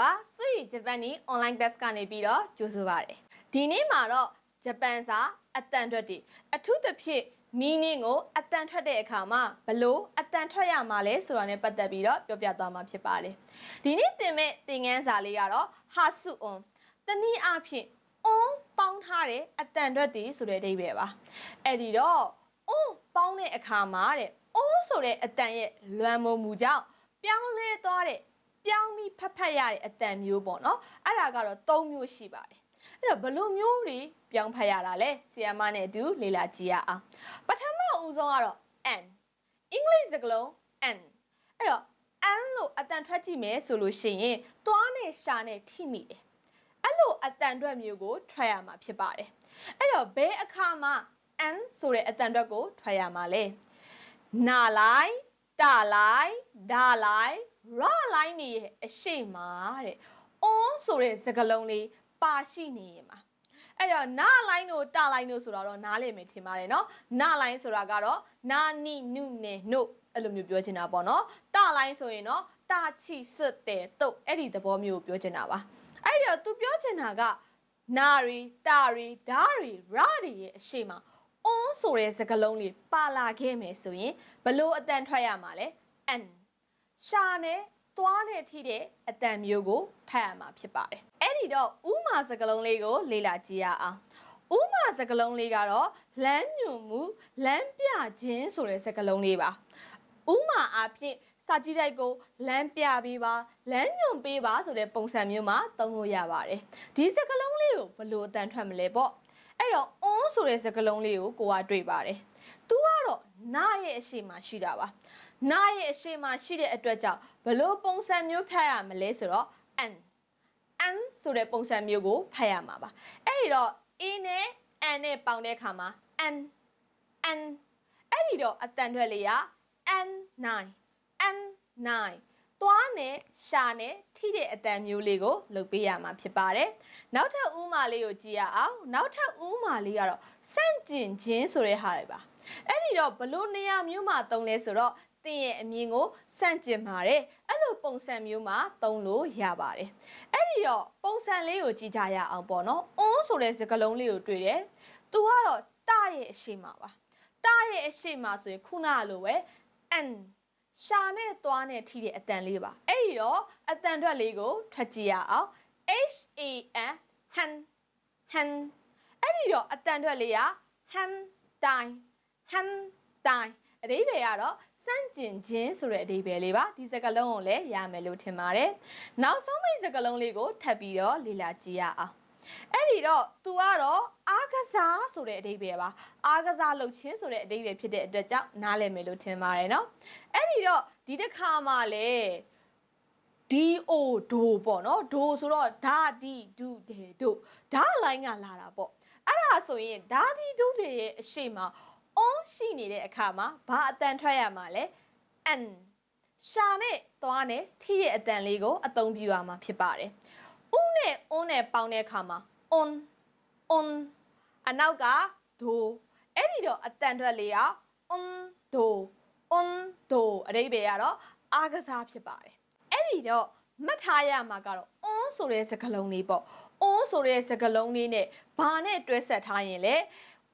ပါ။စွီဂျပန်နီ online class ကနေပြီးတော့ကြိုဆိုပါရစေ။ဒီနေ့မှာတော့ဂျပန်စာအတန်ထွက်တွေအထူးသဖြင့် meaning ကို အတန်ထွက်တဲ့အခါမှာဘလို့အတန်ထွက်ရမှာလဲဆိုတာနဲ့ပတ်သက်ပြီးတော့ပြောပြသွားမှာဖြစ်ပါတယ်။ဒီနေ့သင်မဲ့သင်ခန်းစာလေးကတော့ hasuon တနည်းအားဖြင့် on ပေါင်းထားတဲ့အတန်ထွက်တွေဆိုတဲ့အဓိပ္ပာယ်ပါ။အဲ့ဒီတော့ on ပေါင်းတဲ့အခါမှာတဲ့ on ဆိုတဲ့အတန်ရဲ့လွမ်းမိုးမှုကြောင့်ပြောင်းလဲသွားတဲ့ပြောင်းပြီးဖက်ဖက်ရတဲ့အတန်မျိုးပေါ့နော်အဲ့ဒါကတော့၃မျိုးရှိပါတယ်အဲ့တော့ဘလို့မျိုးတွေပြောင်းဖက်ရတာလဲဆီယမနဲ့အတူလေ့လာကြည့်ရအောင်ပထမဦးဆုံးကတော့ and အင်္ဂလိပ်စကားလုံး and အဲ့တော့ and လို့အတန်ထွက်ကြည့်မယ်ဆိုလို့ရှိရင်သွားနဲ့ရှာနဲ့ထိမိတယ်အဲ့လိုအတန်ထွက်မျိုးကို ထွက်ရမှာဖြစ်ပါတယ်အဲ့တော့ဘယ်အခါမှာ and ဆိုတဲ့အတန်ထွက်ကိုထွက်ရမှာလဲနာလိုက်တာလိုက်ဒါလိုက်ရလိုင်းနေရဲ့အရှိမာတဲ့။အွန်းဆိုတဲ့စကားလုံးလေးပါရှိနေရင်ပါ။အဲ့တော့နာလိုင်းတို့တာလိုင်းတို့ဆိုတော့နားလည်မယ်ထင်ပါတယ်နော်။နာလိုင်းဆိုတာကတော့နာနီနုနေနုအဲ့လိုမျိုးပြောချင်တာပေါ့နော်။တာလိုင်းဆိုရင်တော့တာချီစတဲ့တုတ်အဲ့ဒီသဘောမျိုးကိုပြောချင်တာပါ။အဲ့တော့ तू ပြောချင်တာကနာရီတာရီဒါရီရာရီရဲ့အရှိမာအွန်းဆိုတဲ့စကားလုံးလေးပါလာခဲ့မယ်ဆိုရင်ဘလို့အတန်ထွက်ရမှာလဲ။ and ရှာနဲ့သွားနဲ့ထိတဲ့အတန်မျိုးကိုဖတ်ရမှာဖြစ်ပါတယ်။အဲ့ဒီတော့ဥမာစကလုံးလေးကို လေ့လာကြည့်ရအောင်။ဥမာစကလုံးလေးကတော့လမ်းညွန်မှုလမ်းပြခြင်းဆိုတဲ့စကလုံးလေးပါ။ဥမာအဖြစ်စာကြည့်တိုက်ကိုလမ်းပြပေးပါလမ်းညွန်ပေးပါဆိုတဲ့ပုံစံမျိုးမှာသုံးလို့ရပါတယ်။ဒီစကလုံးလေးကိုဘယ်လိုအတန်ထွက်မလဲပေါ့။အဲ့တော့အွန်းဆိုတဲ့စကလုံးလေးကိုကိုကတွေ့ပါတယ်။သူကတော့နာရဲ့အရှိမရှိတာပါ။နားရဲ့အရှိမရှိတဲ့အတွက်ကြောင့်ဘလို့ပုံစံမျိုးဖတ်ရမလဲဆိုတော့ an an ဆိုတဲ့ပုံစံမျိုးကိုဖတ်ရမှာပါအဲ့ဒီတော့ a နဲ့ an နဲ့ပေါင်းတဲ့အခါမှာ an an အဲ့ဒီတော့အတန်ထွက်လေးက an 9 an 9သွားနဲ့ရှာနဲ့ထိတဲ့အတန်မျိုးလေးကိုလုပ်ပေးရမှာဖြစ်ပါတယ်။နောက်ထပ်ဥမာလေးကိုကြည့်ရအောင်။နောက်ထပ်ဥမာလေးကတော့စန့်ကျင်ခြင်းဆိုတဲ့ဟာတွေပါ။အဲ့ဒီတော့ဘလို့နေရာမျိုးမှာသုံးလဲဆိုတော့သင်ရဲ့အမြင်ကိုစန့်ကျင်ပါတယ်အဲ့လိုပုံစံမျိုးမှာသုံးလို့ရပါတယ်အဲ့ဒီတော့ပုံစံလေးကိုကြည့်ကြရအောင်ပေါ့နော်အွန်းဆိုတဲ့စကားလုံးလေးကိုတွေ့တယ်သူကတော့တရဲ့အရှိမပါတရဲ့အရှိမဆိုရင်ခုနလိုပဲ n ရှာနဲ့သွားနဲ့ထိတဲ့အတန်လေးပါအဲ့ဒီတော့အတန်ထွက်လေးကိုထွက်ကြည့်ရအောင် h a n han han အဲ့ဒီတော့အတန်ထွက်လေးက han time han time အဓိပ္ပာယ်ကတော့ဆန့်ကျင်ခြင်းဆိုတဲ့အဓိပ္ပာယ်လေးပါဒီစကားလုံးကိုလည်းရမယ်လို့ထင်ပါတယ်နောက်ဆုံးမိတ်စကားလုံးလေးကိုထပ်ပြီးတော့လေ့လာကြည့်ရအောင်အဲ့ဒီတော့ तू ကတော့အာကစားဆိုတဲ့အဓိပ္ပာယ်ပါအာကစားလှုပ်ခြင်းဆိုတဲ့အဓိပ္ပာယ်ဖြစ်တဲ့အတွက်ကြောင့်နားလည်မယ်လို့ထင်ပါတယ်เนาะအဲ့ဒီတော့ဒီတစ်ခါမှလည်း DO ဒိုပေါ့เนาะဒိုဆိုတော့ဓာတိဒုဒေဒိုဓာလိုင်းကလာတာပေါ့အဲ့ဒါဆိုရင်ဓာတိဒုဒေရဲ့အရှိမရှိနေတဲ့အခါမှာဘာအတန်ထွက်ရမှာလဲ an ရှာနဲ့သွားနဲ့ထီရဲ့အတန်လေးကိုအသုံးပြုရမှာဖြစ်ပါတယ်။ဥနဲ့ on နဲ့ပေါင်းတဲ့အခါမှာ on on အနောက်က do အဲ့ဒီတော့အတန်ထွက်လေးက on do on do အဓိပ္ပာယ်ကတော့အားကစားဖြစ်ပါတယ်။အဲ့ဒီတော့မှတ်ထားရမှာကတော့ on ဆိုတဲ့စကားလုံးလေးပေါ့။ on ဆိုတဲ့စကားလုံးလေးနဲ့ဘာနဲ့တွဲဆက်ထားရင်လဲ။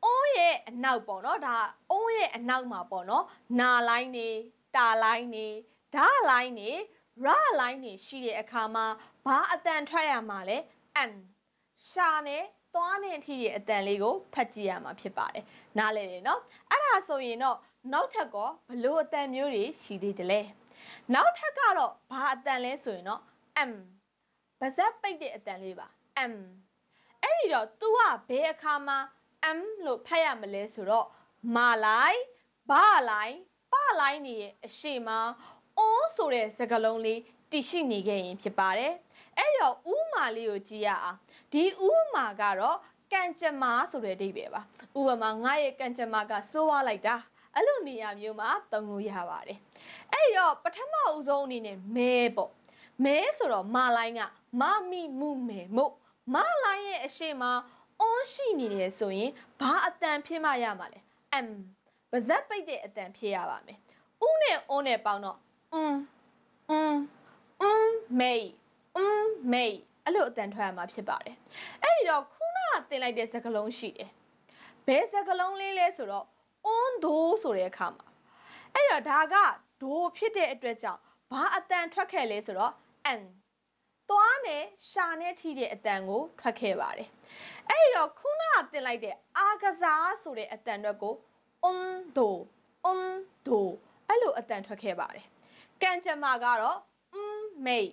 အုံးရဲ့အနောက်ပေါ့နော်ဒါအုံးရဲ့အနောက်မှာပေါ့နော်နာလိုင်းနေတာလိုင်းနေဓာလိုင်းနေရလိုင်းနေရှိတဲ့အခါမှာဘာအတန်ထွက်ရမှာလဲအန်ရှာနဲ့သွားနေအထိရဲ့အတန်လေးကိုဖတ်ကြည့်ရမှာဖြစ်ပါတယ်။နားလည်တယ်နော်။အဲ့ဒါဆိုရင်တော့နောက်ထပ်ကဘလို့အတန်မျိုးတွေရှိသေးတယ်လဲ။နောက်ထပ်ကတော့ဘာအတန်လဲဆိုရင်တော့ m ပါဇက်ပိတ်တဲ့အတန်လေးပါ m အဲ့ဒီတော့ तू ကဘယ်အခါမှာ m လို့ဖတ်ရမလဲဆိုတော့မာလိုက်ဘာလိုက်ပလိုက်နေရဲ့အရှိမအုံးဆိုတဲ့စကားလုံးလေးတည်ရှိနေခဲ့ရင်ဖြစ်ပါတယ်အဲ့တော့ဥမာလေးကိုကြည့်ရအောင်ဒီဥမာကတော့ကံကြမ္မာဆိုတဲ့အဓိပ္ပာယ်ပါဥပမာငါရဲ့ကံကြမ္မာကစိုးဝါလိုက်တာအဲ့လိုနေရာမျိုးမှာသုံးလို့ရပါတယ်အဲ့တော့ပထမဦးဆုံးအနေနဲ့မဲပေါ့မဲဆိုတော့မလိုင်းကမမိမှုမဲမို့မလိုင်းရဲ့အရှိမအောရှိနေတယ်ဆိုရင်ဘာအတန်ဖြစ်မှရမှာလဲအမ်ပါဇက်ပိတ်တဲ့အတန်ဖြစ်ရပါမယ်ဥနဲ့အုံးနဲ့ပေါင်းတော့အင်းအင်းအင်းမေးအင်းမေးအဲ့လိုအတန်ထွက်ရမှာဖြစ်ပါတယ်အဲ့ဒီတော့ခုနကတင်လိုက်တဲ့စကားလုံးရှိတယ်ဘယ်စကားလုံးလေးလဲဆိုတော့အွန်းဒိုးဆိုတဲ့အခါမှာအဲ့တော့ဒါကဒိုးဖြစ်တဲ့အတွက်ကြောင့်ဘာအတန်ထွက်ခဲ့လဲဆိုတော့ and သွားနဲ့ရှာနဲ့ထိတဲ့အတန်ကိုထွက်ခဲ့ပါတယ်။အဲ့ဒီတော့ခုနကတင်လိုက်တဲ့အာကစားဆိုတဲ့အတန်အတွက်ကို undo undo အဲ့လိုအတန်ထွက်ခဲ့ပါတယ်။ကန်ကြမ္မာကတော့ um mei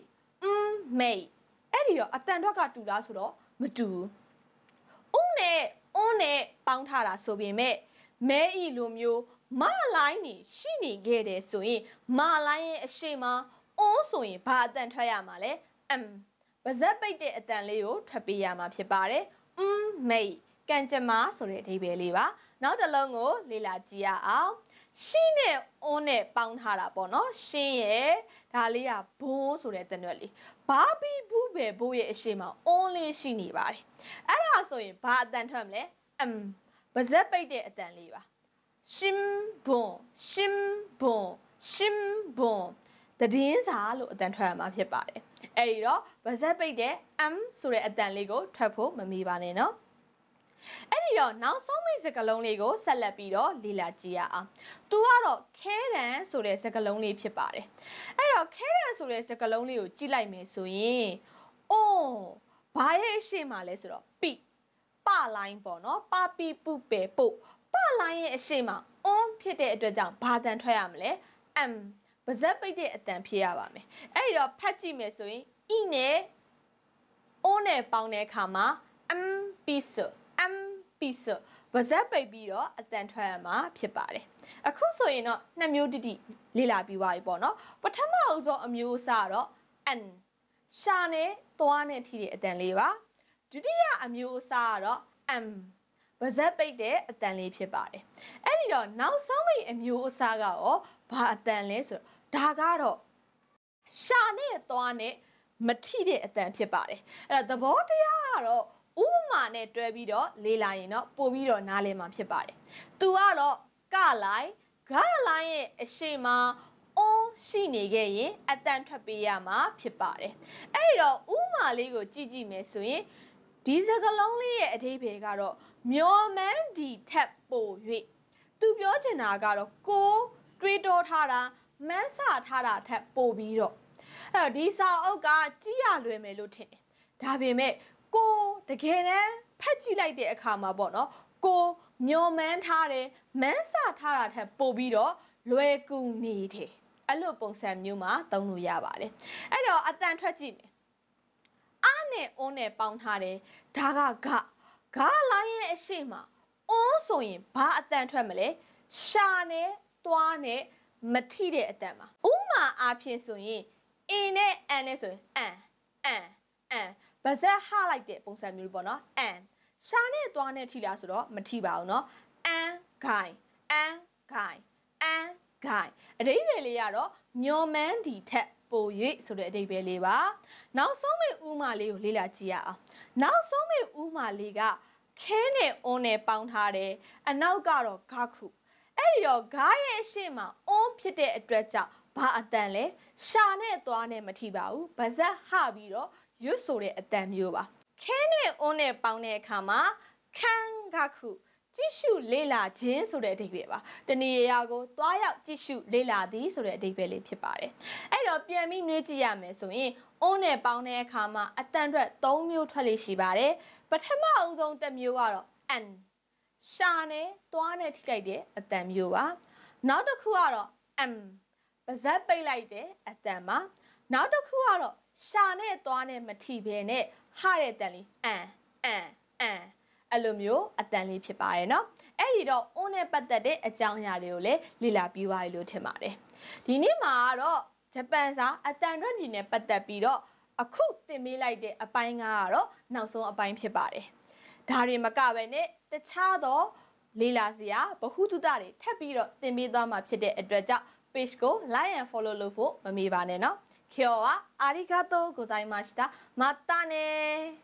um mei အဲ့ဒီတော့အတန်ထွက်ကတူလားဆိုတော့မတူဘူး။ un နဲ့ un နဲ့ပေါင်းထားတာဆိုပေမဲ့မဲဤလိုမျိုးမလိုင်းနေရှိနေခဲ့တယ်ဆိုရင်မလိုင်းရဲ့အရှိမအုံးဆိုရင်ဘာအတန်ထွက်ရမှာလဲ m ပါဇက်ပိတ်တဲ့အတန်လေးကိုထွက်ပေးရမှာဖြစ်ပါတယ်။ m မိတ်ကံကြမ္မာဆိုတဲ့အဓိပ္ပာယ်လေးပါ။နောက်တစ်လုံးကို လေ့လာကြည့်ရအောင်။ရှင်းနဲ့အုံးနဲ့ပေါင်းထားတာပေါ့နော်။ရှင်းရဲ့ဒါလေးကဘိုးဆိုတဲ့တနွက်လေး။ဘာဘီဘူးပဲဘိုးရဲ့အရှိမအုံးလေးရှိနေပါတယ်။အဲ့ဒါဆိုရင်ဘာအတန်ထွက်မလဲ။ m ပါဇက်ပိတ်တဲ့အတန်လေးပါ။ရှင်းဘွန်ရှင်းဘွန်ရှင်းဘွန်တည်င်းစာလို့အတန်ထွက်ရမှာဖြစ်ပါတယ်။အဲ့ဒီတော့ဗဇက်ပိတ်တဲ့ M ဆိုတဲ့အတန်လေးကိုထွက်ဖို့မမေ့ပါနဲ့နော်အဲ့ဒီတော့နောက်ဆုံးမိတ်စကလုံးလေးကိုဆက်လက်ပြီးတော့လေ့လာကြည့်ရအောင်။ "तू ကတော့ခဲတန်ဆိုတဲ့စကလုံးလေးဖြစ်ပါတယ်။အဲ့တော့ခဲတန်ဆိုတဲ့စကလုံးလေးကိုကြည့်လိုက်မယ်ဆိုရင်"အိုးဘာရဲ့အရှိမလဲဆိုတော့"ပိပလိုင်းပေါ့နော်။ပပီပုပေပုပလိုင်းရဲ့အရှိမအွန်းဖြစ်တဲ့အတွက်ကြောင့်ဘာတန်ထွက်ရမလဲ "m" ပါဇက်ပိတ်တဲ့အတန်ဖြစ်ရပါမယ်အဲ့ဒီတော့ဖတ်ကြည့်မယ်ဆိုရင်ဣနဲ့အိုးနဲ့ပေါင်းတဲ့အခါမှာ m piso m piso ပါဇက်ပိတ်ပြီးတော့အတန်ထွက်ရမှာဖြစ်ပါတယ်အခုဆိုရင်တော့နှစ်မျိုးတိတိလေ့လာပြီးသွားပြီပေါ့နော်ပထမအဆုံးအမျိုးအစားတော့ n ရှာနဲ့သွားနဲ့ထိတဲ့အတန်လေးပါဒုတိယအမျိုးအစားကတော့ m ပါဇက်ပိတ်တဲ့အတန်လေးဖြစ်ပါတယ်အဲ့ဒီတော့နောက်ဆုံးမိတ်အမျိုးအစားကရောဘာအတန်လဲဆိုတော့ဒါကတော့ရှာနဲ့သွားနဲ့မထိတဲ့အတန်ဖြစ်ပါတယ်အဲ့တော့သဘောတရားကတော့ဥပမာနဲ့တွဲပြီးတော့လေ့လာရင်တော့ပို့ပြီးတော့နားလည်မှာဖြစ်ပါတယ်သူကတော့ကလိုင်းဂလိုင်းရဲ့အရှိမအုံးရှိနေခဲ့ရင်အတန်ထွက်ပေးရမှာဖြစ်ပါတယ်အဲ့တော့ဥမာလေးကို ကြည့်ကြည့်မယ်ဆိုရင်ဒီစကလုံးလေးရဲ့အဓိပ္ပာယ်ကတော့မျော်မှန်းဒီထက်ပို၍သူပြောချင်တာကတော့ကိုတွေးတောထားတာမှန်းဆထားတာထက်ပိုပြီးတော့အဲ့တော့ဒီစာအုပ်ကကြည့်ရလွယ်မယ်လို့ထင်တယ်ဒါပေမဲ့ကိုတကယ်တမ်းဖတ်ကြည့်လိုက်တဲ့အခါမှာပေါ့နော်ကိုမျောမှန်းထားတယ်မန်းဆထားတာထက်ပိုပြီးတော့လွယ်ကူနေတယ်အဲ့လိုပုံစံမျိုးမှာသုံးလို့ရပါတယ်အဲ့တော့အတန်ထွက်ကြည့်မယ်အားနဲ့အုံးနဲ့ပေါင်းထားတယ်ဒါကဂဂလာရဲ့အရှိမအုံးဆိုရင်ဘာအတန်ထွက်မလဲရှာနဲ့သွားနဲ့မထိတဲ့အတန်ပါဥမာအားဖြင့်ဆိုရင်အင်နဲ့အန်နဲ့ဆိုရင်အန်အန်အန်ပါဇက်ဟလိုက်တဲ့ပုံစံမျိုးပေါ့နော်အန်ရှားနဲ့သွားနဲ့ထိလားဆိုတော့မထိပါဘူးနော်အန်ဂိုင်အန်ဂိုင်အန်ဂိုင်အဓိပ္ပာယ်လေးကတော့မျော်မှန်းဒီထက်ပို၍ဆိုတဲ့အဓိပ္ပာယ်လေးပါနောက်ဆုံးမိဥမာလေးကိုလေ့လာကြည့်ရအောင်နောက်ဆုံးမိဥမာလေးကခဲနဲ့အုံးနဲ့ပေါင်းထားတယ်အနောက်ကတော့ဂါခုအဲ့ဒီတော့ဂါးရဲ့အရှိမအွန်းဖြစ်တဲ့အတွက်ကြောင့်ဘာအတန်လဲရှာနဲ့သွားနဲ့မထိပါဘူးဗဇက်ဟပြီးတော့ရွတ်ဆိုတဲ့အတန်မျိုးပါခဲနဲ့အွန်းနဲ့ပေါင်းတဲ့အခါမှာခန်းကခုကြည့်ရှုလေ့လာခြင်းဆိုတဲ့အဓိပ္ပာယ်ပါတဏီရာကိုသွားရောက်ကြည့်ရှုလေ့လာသည်ဆိုတဲ့အဓိပ္ပာယ်လေးဖြစ်ပါတယ်အဲ့တော့ပြန်ပြီးနှွေးကြည့်ရမယ်ဆိုရင် အုံးနဲ့ပေါင်းတဲ့အခါမှာအတန်အတွက်၃မျိုးထွက်လေ့ရှိပါတယ်ပထမအုံဆုံးတစ်မျိုးကတော့ and ရှာနဲ့သွားနဲ့ထိလိုက်တဲ့အတန်မျိုးပါနောက်တစ်ခုကတော့ m ပါဇက်ပိတ်လိုက်တဲ့အတန်ပါနောက်တစ်ခုကတော့ရှာနဲ့သွားနဲ့မထိဘဲနဲ့ဟတဲ့အတန်လေးအန်အန်အန်အဲ့လိုမျိုးအတန်လေးဖြစ်ပါတယ်เนาะအဲ့ဒီတော့ on နဲ့ပတ်သက်တဲ့အကြောင်းအရာတွေကိုလည်းလေ့လာပြီးသွားပြီလို့ထင်ပါတယ်ဒီနေ့မှာကတော့ဂျပန်စာ အတန်ရွက်ညီနဲ့ပတ်သက်ပြီးတော့အခုသင်ပေးလိုက်တဲ့အပိုင်းကတော့နောက်ဆုံးအပိုင်းဖြစ်ပါတယ်။ဒါတွေမကပဲနဲ့တခြားသောလေလာစရာဗဟုသုတတွေထပ်ပြီးတော့သင်ပေးသွားမှာဖြစ်တဲ့အတွက်ကြောင့် page ကို like and follow လုပ်ဖို့မမေ့ပါနဲ့เนาะ今日はありがとうございましたまたね